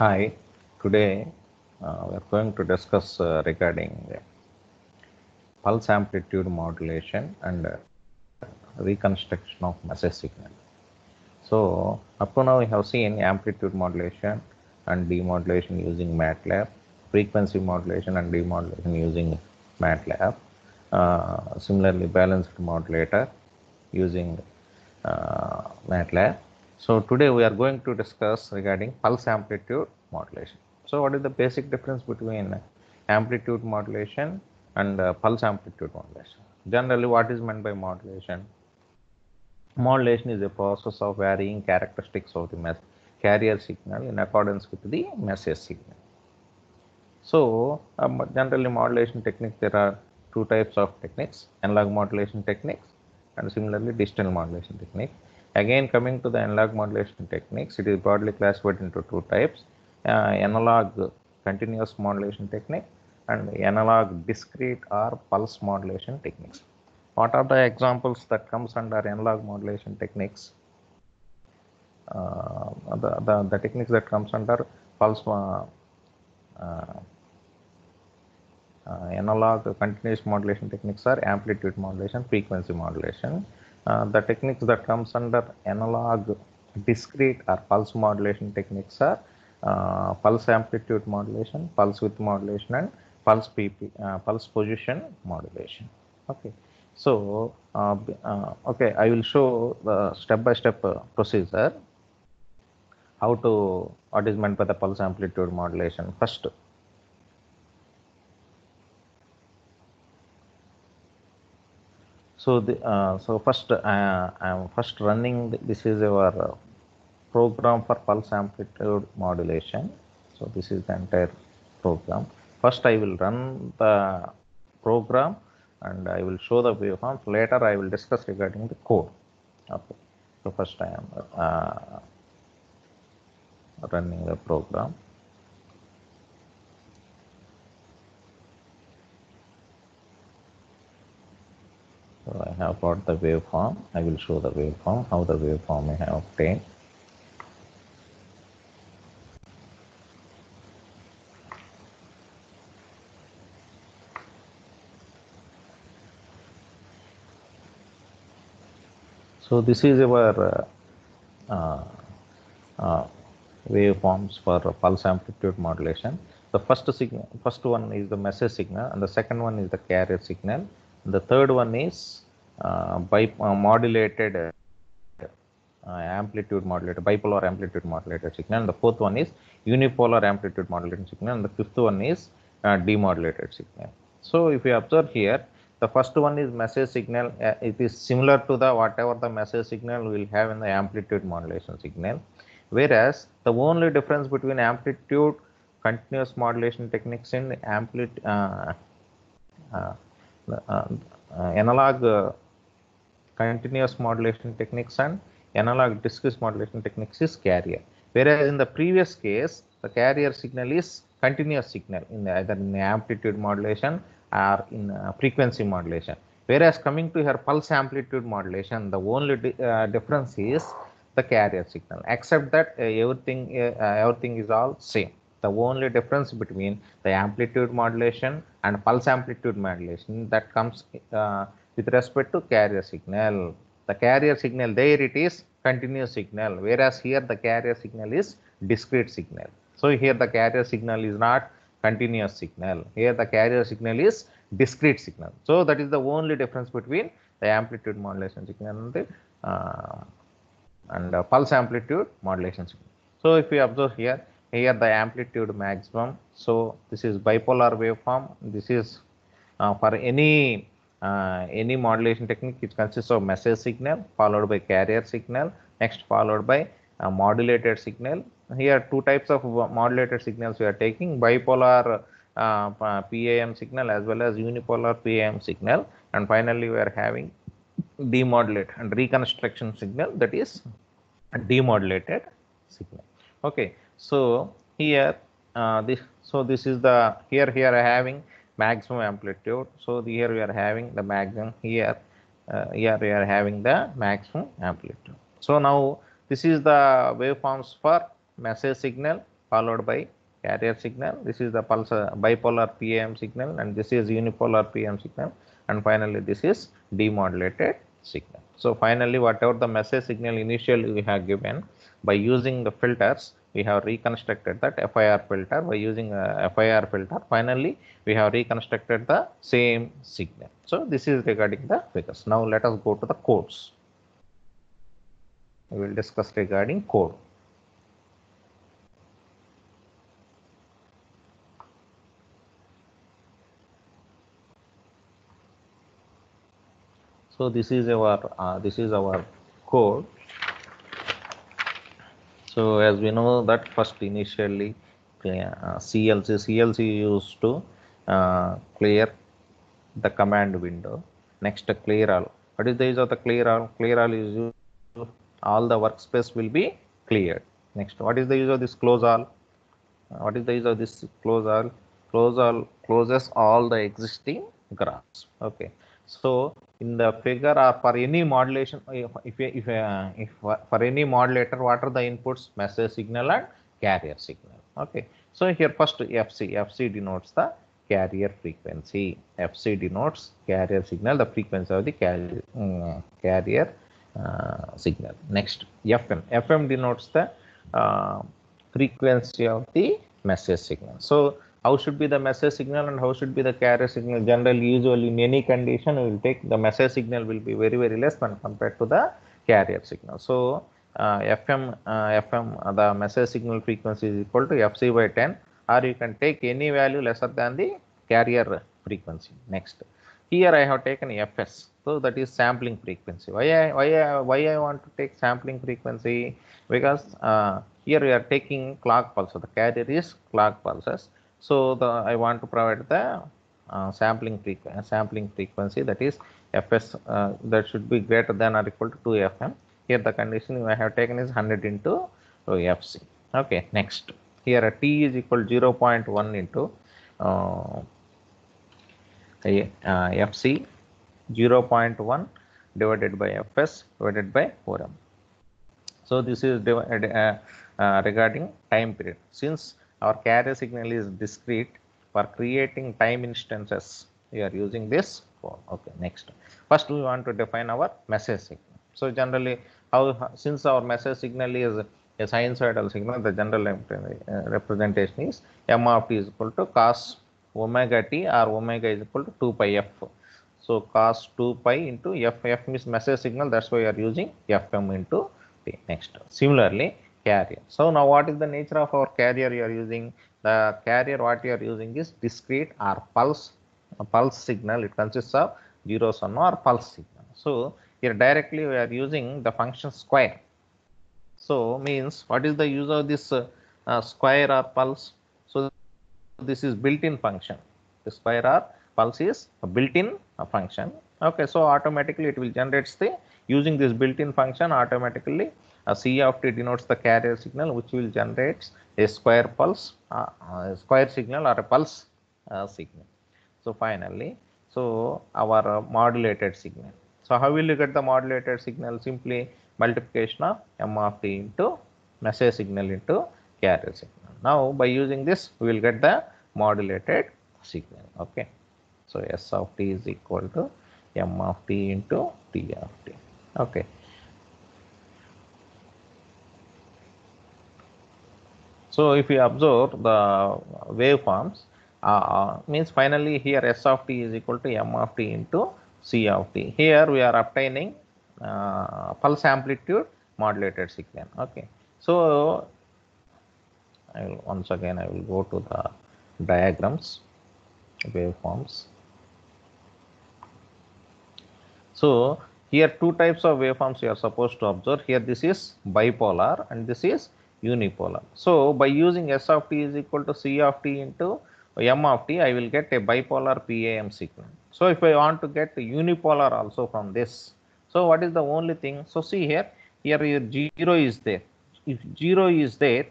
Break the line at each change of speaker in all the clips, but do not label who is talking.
Hi, today uh, we are going to discuss uh, regarding pulse amplitude modulation and uh, reconstruction of message signal. So up to now we have seen amplitude modulation and demodulation using MATLAB, frequency modulation and demodulation using MATLAB, uh, similarly balanced modulator using uh, MATLAB. So today we are going to discuss regarding pulse amplitude modulation. So what is the basic difference between amplitude modulation and uh, pulse amplitude modulation? Generally, what is meant by modulation? Modulation is a process of varying characteristics of the carrier signal in accordance with the message signal. So um, generally modulation technique, there are two types of techniques, analog modulation techniques and similarly digital modulation technique. Again, coming to the analog modulation techniques, it is broadly classified into two types analog continuous modulation technique and analog discrete or pulse modulation techniques. What are the examples that comes under analog modulation techniques? Uh, the, the, the, techniques that comes under pulse uh, uh, uh analog continuous modulation techniques are amplitude modulation, frequency modulation. Uh, the techniques that comes under analog discrete or pulse modulation techniques are uh, pulse amplitude modulation, pulse width modulation, and pulse PP, uh, pulse position modulation. Okay, so uh, uh okay, I will show the step-by-step -step, uh, procedure. How to what is meant by the pulse amplitude modulation? First, so the uh, so first I am first running. This is our program for pulse amplitude modulation. So this is the entire program. First I will run the program and I will show the waveforms. Later I will discuss regarding the code. Okay. So first I am uh, running the program. So I have got the waveform. I will show the waveform, how the waveform I have obtained. So this is our uh, uh, uh, waveforms for pulse amplitude modulation. The first signal, first one is the message signal, and the second one is the carrier signal. The third one is uh, by uh, modulated uh, amplitude modulated bipolar amplitude modulated signal. And the fourth one is unipolar amplitude modulated signal, and the fifth one is demodulated signal. So if you observe here, the first one is message signal. Uh, it is similar to the whatever the message signal we will have in the amplitude modulation signal. Whereas the only difference between amplitude continuous modulation techniques and amplitude uh uh, uh, uh, analog uh, continuous modulation techniques and analog discrete modulation techniques is carrier. Whereas in the previous case, the carrier signal is continuous signal in the, either in the amplitude modulation are in uh, frequency modulation. Whereas coming to her pulse amplitude modulation, the only di uh, difference is the carrier signal, except that uh, everything, everything is all same the only difference between the amplitude modulation and pulse amplitude modulation that comes uh, with respect to carrier signal. The carrier signal there it is continuous signal whereas here the carrier signal is discrete signal. So here the carrier signal is not continuous signal. Here the carrier signal is discrete signal. So that is the only difference between the amplitude modulation signal and the uh, and pulse amplitude modulation signal. So if you observe here, here the amplitude maximum. So this is bipolar waveform. This is uh, for any uh, any modulation technique. It consists of message signal followed by carrier signal, next followed by a uh, modulated signal. Here two types of modulated signals we are taking bipolar uh, PAM signal as well as unipolar PAM signal and finally we are having demodulate and reconstruction signal that is demodulated signal. Okay, so here uh, this so this is the here here are having maximum amplitude. So here we are having the maximum here uh, here we are having the maximum amplitude. So now this is the waveforms for message signal followed by carrier signal. This is the pulse uh, bipolar PM signal and this is unipolar PM signal and finally this is demodulated signal. So finally whatever the message signal initially we have given by using the filters we have reconstructed that FIR filter by using a uh, FIR filter finally we have reconstructed the same signal. So this is regarding the figures. Now let us go to the codes we will discuss regarding code. So this is our uh, this is our code. So as we know that first initially uh, CLC CLC used to uh, clear the command window. Next clear all. What is the use of the clear all? Clear all is used all the workspace will be cleared. Next, what is the use of this close all? What is the use of this close all? Close all closes all the existing graphs. Okay, so in the figure or for any modulation, if if uh, if uh, for any modulator, what are the inputs? Message signal and carrier signal. Okay, so here first FC FC denotes the carrier frequency. FC denotes carrier signal, the frequency of the carrier, um, carrier uh, signal. Next, FM. FM denotes the uh, frequency of the message signal. So how should be the message signal and how should be the carrier signal generally usually in any condition we will take the message signal will be very very less when compared to the carrier signal. So uh, FM, uh, FM, uh, the message signal frequency is equal to FC by 10 or you can take any value lesser than the carrier frequency. Next here I have taken fs. So that is sampling frequency. Why I, why I, why I want to take sampling frequency? Because uh, here we are taking clock pulses. The carrier is clock pulses. So the I want to provide the uh, sampling frequency, sampling frequency that is fs uh, that should be greater than or equal to 2 fm. Here the condition I have taken is 100 into fc. Okay, next. Here t is equal to 0 0.1 into uh, uh, FC 0.1 divided by Fs divided by 4m. So this is uh, uh, regarding time period. Since our carrier signal is discrete, for creating time instances, we are using this form. Okay, next. First, we want to define our message signal. So generally, how since our message signal is a sinusoidal signal, the general representation is m of t is equal to cos omega t or omega is equal to 2 pi f. So, cos 2 pi into f, f means message signal that is why we are using fm into t. Next, similarly carrier. So, now what is the nature of our carrier you are using? The carrier what you are using is discrete or pulse a pulse signal it consists of zero sum or pulse signal. So, here directly we are using the function square. So, means what is the use of this uh, square or pulse? this is built-in function. The square R pulse is a built-in function. Okay, so automatically it will generate the using this built-in function automatically a C of t denotes the carrier signal which will generate a square pulse, uh, uh, a square signal or a pulse uh, signal. So finally, so our uh, modulated signal. So how will you get the modulated signal? Simply multiplication of M of t into message signal into carrier signal. Now by using this, we will get the modulated signal. Okay. So S of t is equal to M of t into T of t. Okay. So if you observe the waveforms, uh, uh, means finally here S of t is equal to M of t into C of t. Here we are obtaining uh, pulse amplitude modulated signal. Okay. So I will once again I will go to the diagrams waveforms so here two types of waveforms you are supposed to observe here this is bipolar and this is unipolar so by using s of t is equal to c of t into m of t I will get a bipolar PAM signal so if I want to get unipolar also from this so what is the only thing so see here here your 0 is there if 0 is there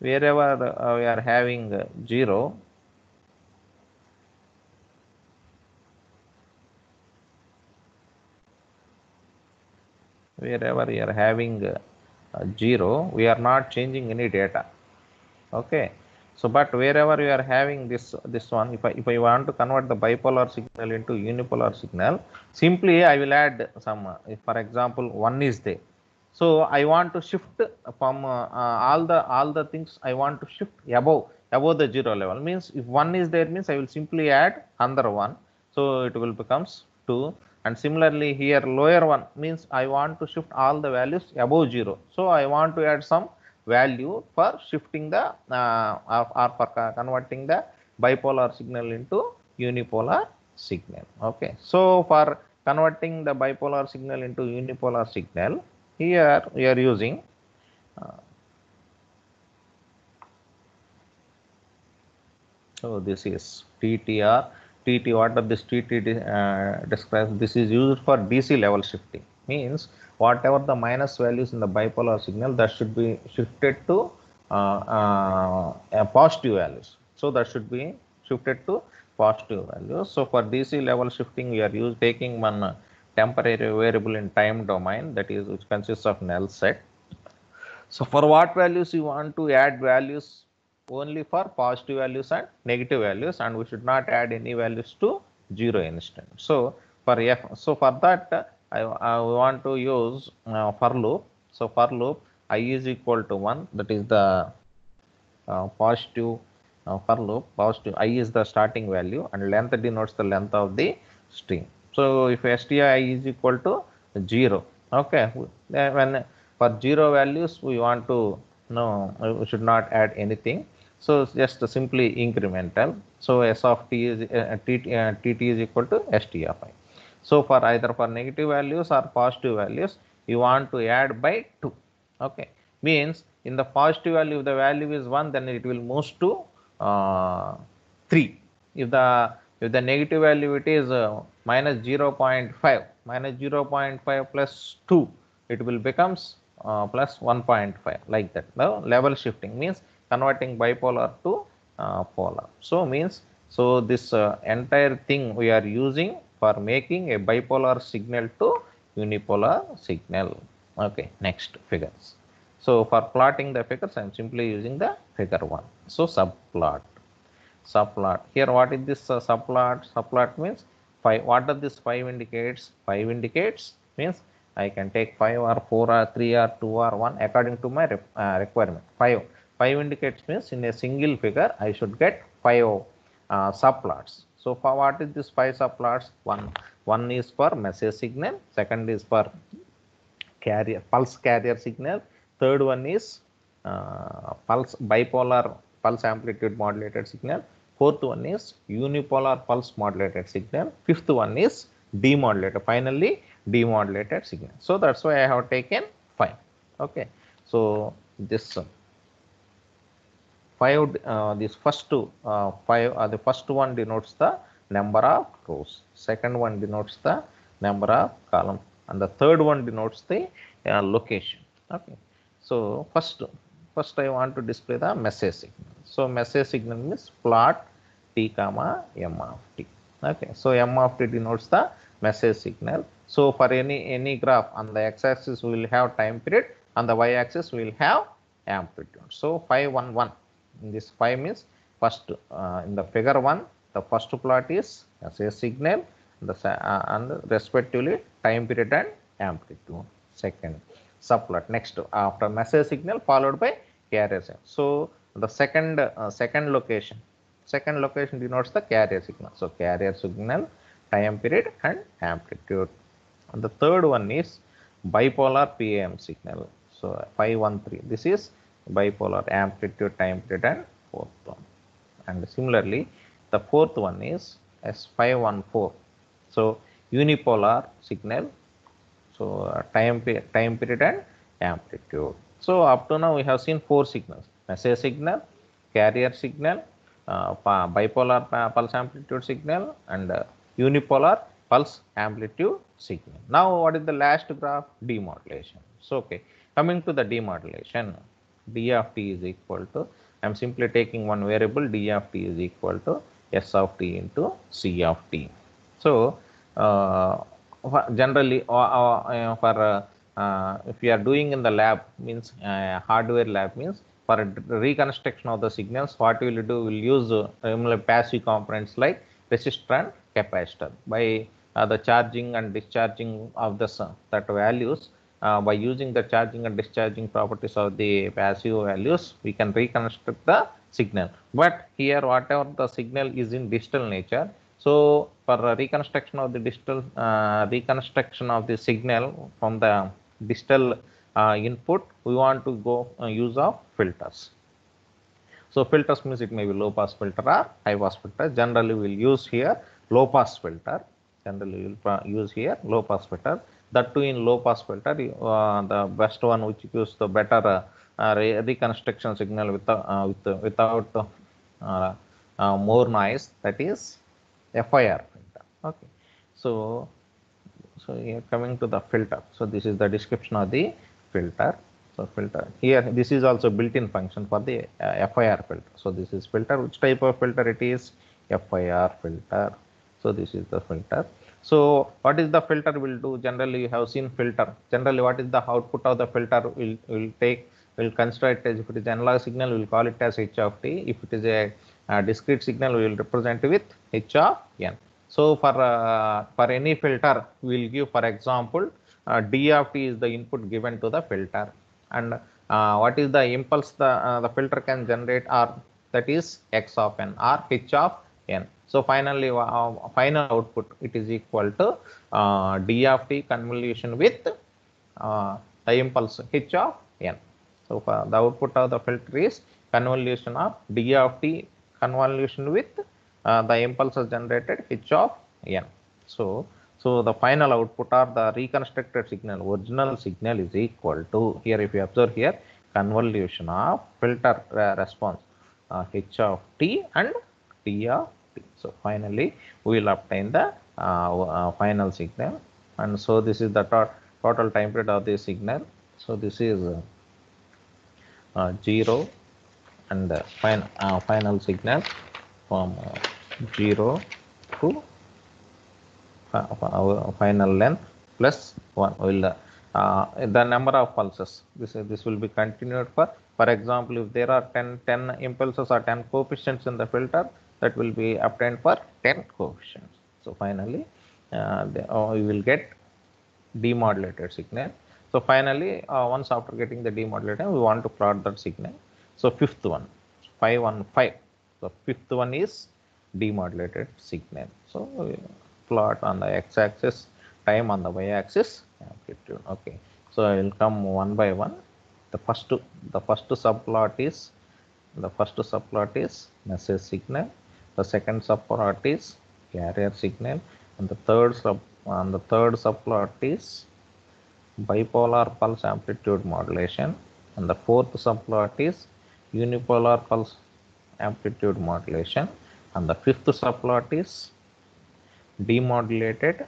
wherever uh, we are having uh, 0 wherever we are having uh, 0 we are not changing any data okay so but wherever we are having this this one if I, if I want to convert the bipolar signal into unipolar signal simply I will add some If for example 1 is there so i want to shift from uh, all the all the things i want to shift above above the zero level means if one is there means i will simply add another one so it will becomes two and similarly here lower one means i want to shift all the values above zero so i want to add some value for shifting the uh, or for converting the bipolar signal into unipolar signal okay so for converting the bipolar signal into unipolar signal here we are using uh, so this is TTR TT what does this TT uh, describes this is used for DC level shifting means whatever the minus values in the bipolar signal that should be shifted to uh, uh, positive values so that should be shifted to positive values so for DC level shifting we are using taking one uh, temporary variable in time domain that is which consists of null set. So for what values you want to add values only for positive values and negative values and we should not add any values to zero instant. So for f so for that I, I want to use uh, for loop. So for loop i is equal to 1 that is the uh, positive uh, for loop positive i is the starting value and length denotes the length of the string. So if STI is equal to 0, okay, when for 0 values we want to, no, we should not add anything. So just simply incremental. So S of t is uh, t, uh, T is equal to st of i. So for either for negative values or positive values, you want to add by 2. Okay, means in the positive value, if the value is 1, then it will move to uh, 3. If the if the negative value it is uh, minus 0 0.5, minus 0 0.5 plus 2, it will becomes uh, plus 1.5 like that. The level shifting means converting bipolar to uh, polar. So means so this uh, entire thing we are using for making a bipolar signal to unipolar signal. Okay, next figures. So for plotting the figures, I am simply using the figure 1. So subplot subplot. Here what is this uh, subplot? Subplot means 5. What does this 5 indicates? 5 indicates means I can take 5 or 4 or 3 or 2 or 1 according to my uh, requirement. 5. 5 indicates means in a single figure I should get 5 uh, subplots. So for what is this 5 subplots? One, one is for message signal, second is for carrier pulse carrier signal, third one is uh, pulse bipolar pulse amplitude modulated signal. Fourth one is unipolar pulse modulated signal. Fifth one is demodulated. Finally, demodulated signal. So that's why I have taken 5. Okay. So this 5, uh, this first two, uh, 5, uh, the first one denotes the number of rows. Second one denotes the number of columns. And the third one denotes the uh, location. Okay. So first first I want to display the message signal. So message signal means plot t comma m of t. Okay, so m of t denotes the message signal. So for any any graph on the x-axis we will have time period, on the y-axis we will have amplitude. So 511 in this 5 means first uh, in the figure 1 the first plot is message signal the uh, and respectively time period and amplitude second subplot next after message signal followed by carrier signal. So the second uh, second location second location denotes the carrier signal. So carrier signal, time period and amplitude. And the third one is bipolar PAM signal. So 513 this is bipolar amplitude time period and fourth one. And similarly the fourth one is S514. So unipolar signal so uh, time, time period and amplitude. So up to now we have seen four signals, message signal, carrier signal, uh, bipolar pulse amplitude signal and uh, unipolar pulse amplitude signal. Now what is the last graph? Demodulation. So okay, coming to the demodulation, d of t is equal to, I am simply taking one variable d of t is equal to s of t into c of t. So uh, generally or, uh, uh, uh, for uh, uh, if you are doing in the lab means hardware lab means for reconstruction of the signals what will you do will use uh, passive components like resistor and capacitor by the charging and discharging of the that values by using the charging and discharging properties of the passive values we can reconstruct the signal but here whatever the signal is in digital nature so for reconstruction of the digital uh, reconstruction of the signal from the digital uh, input, we want to go uh, use of filters. So filters means it may be low pass filter or high pass filter. Generally, we'll use here low pass filter. Generally, we'll use here low pass filter. That too in low pass filter, uh, the best one which gives the better uh, reconstruction signal with, uh, with without more noise. That is FIR filter okay so so here coming to the filter so this is the description of the filter so filter here this is also built-in function for the uh, fir filter so this is filter which type of filter it is fir filter so this is the filter so what is the filter will do generally you have seen filter generally what is the output of the filter will will take will consider it as if it is analog signal we'll call it as h of t if it is a uh, discrete signal we will represent with h of n. So for uh, for any filter we will give for example uh, d of t is the input given to the filter and uh, what is the impulse the, uh, the filter can generate or that is x of n or h of n. So finally final output it is equal to d of t convolution with the impulse h of n. So the output of the filter is convolution of d of t convolution with uh, the impulses generated h of n. So, so the final output or the reconstructed signal, original signal is equal to here if you observe here convolution of filter uh, response uh, h of t and t of t. So finally we will obtain the uh, uh, final signal and so this is the tot total time period of the signal. So this is uh, 0 and the fin uh, final signal from uh, 0 to our final length plus 1 will uh, the number of pulses this this will be continued for for example if there are 10 10 impulses or 10 coefficients in the filter that will be obtained for 10 coefficients so finally uh, the, you uh, will get demodulated signal so finally uh, once after getting the demodulated we want to plot that signal so fifth one, 515. So fifth one is demodulated signal. So plot on the x-axis, time on the y-axis, amplitude. Okay. So I will come one by one. The first the first subplot is the first subplot is message signal. The second subplot is carrier signal, and the third sub and the third subplot is bipolar pulse amplitude modulation, and the fourth subplot is unipolar pulse amplitude modulation and the fifth subplot is demodulated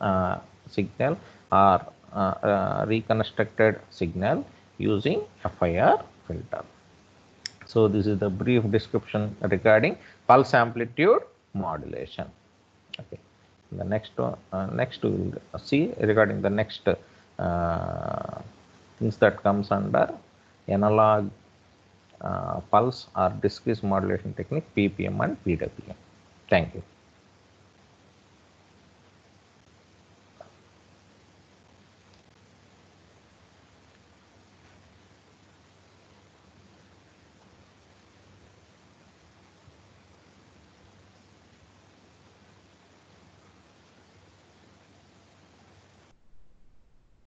uh, signal or uh, uh, reconstructed signal using FIR filter. So this is the brief description regarding pulse amplitude modulation. Okay. The next uh, next we will see regarding the next uh, things that comes under analog uh, pulse or discrete modulation technique PPM and PWM. Thank you.